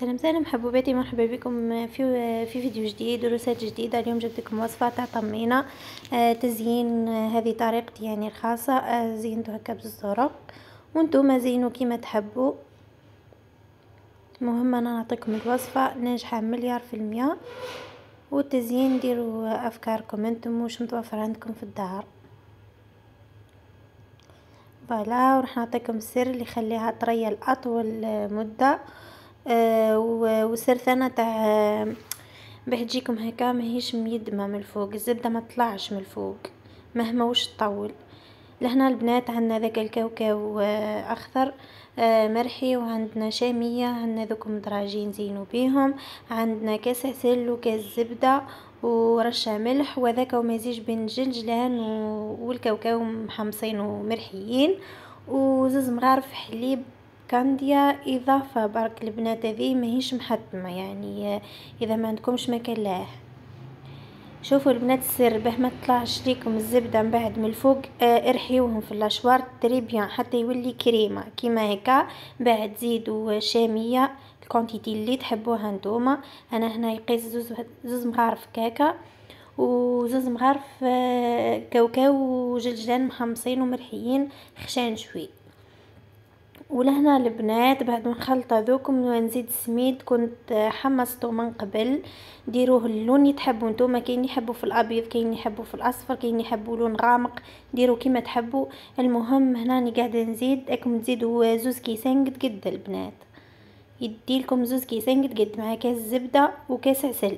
سلام سلام حبوباتي مرحبا بكم في في فيديو جديد ورسات جديدة اليوم جبت لكم وصفة تاع طمينة آه، تزيين آه، هذه طريقتي يعني الخاصة آه زينتو هكا بالزرق وانتم زينوا كيما تحبوا المهم انا نعطيكم الوصفة ناجحة مليار في المية والتزيين ديروا افكاركم انتم واش متوفر عندكم في الدار فوالا ورح نعطيكم السر اللي يخليها طريه لاطول آه، مده آه، وسرثانه تاع آه، باه تجيكم هكا ماهيش ميدمه من الفوق الزبده ما تطلعش من الفوق مهما وش تطول لهنا البنات عندنا ذاك الكاوكاو آه، اخضر مرحي وعندنا شامية عندنا ذوكم دراجين زينو بيهم عندنا كاس عسل وكاس زبدة ورشة ملح وذاك مزيج بين الجلجلان والكاوكاو محمصين ومرحيين وزوز مغارف حليب كانديا اضافه برك البنات هذه ماهيش محتمة يعني اذا ما عندكمش مكان لها شوفوا البنات السر باه ما تطلعش ليكم الزبده من بعد من الفوق آه ارحيوهم في اللاشوار تريبيان حتى يولي كريمه كيما هكا بعد زيدوا شاميه الكونتيتي اللي تحبوها نتوما انا هنا يقيس زوز زوز مغارف كاكا وزوز مغارف آه، كاوكاو وجلجلان محمصين ومرحيين خشان شوي ولهنا البنات بعد ما نخلط هذوكم ونزيد السميد كنت حمصته من قبل ديروه اللون اللي تحبوا نتوما كاين يحبوا في الابيض كاين يحبوا في الاصفر كاين يحبوا لون غامق ديروا كيما تحبوا المهم هنا راني قاعده نزيد راكم تزيدوا زوز كيسان قد قد البنات يدي لكم زوز كيسان قد قد مع كاس زبده وكاس عسل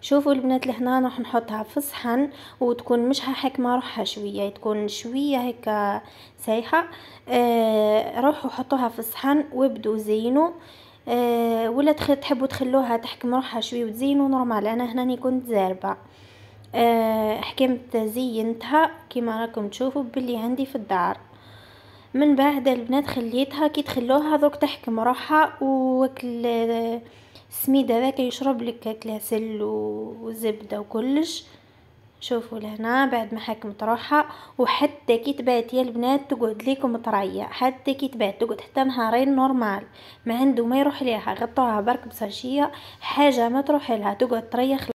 شوفوا البنات لهنا راح نحطها في صحن وتكون مش حك ما روحها شويه يعني تكون شويه هيك سايحه آه روحوا حطوها في الصحن وابدوا زينوا آه ولا تحبوا تخلوها تحكم روحها شويه وتزينوا نورمال انا هنا كنت زاربه آه حكمت زينتها كما راكم تشوفوا باللي عندي في الدار من بعد البنات خليتها كي تخلوها دوك تحكم روحها وكل السميد هذا كيشرب لك هاك العسل والزبده وكلش شوفوا لهنا بعد ما حكمت روحها وحتى كي تبات يا البنات تقعد ليكم طريه حتى كي تبات تقعد حتى نهارين نورمال ما عنده ما يروح ليها غطوها برك بصاشية حاجه ما تروح لها تقعد طريه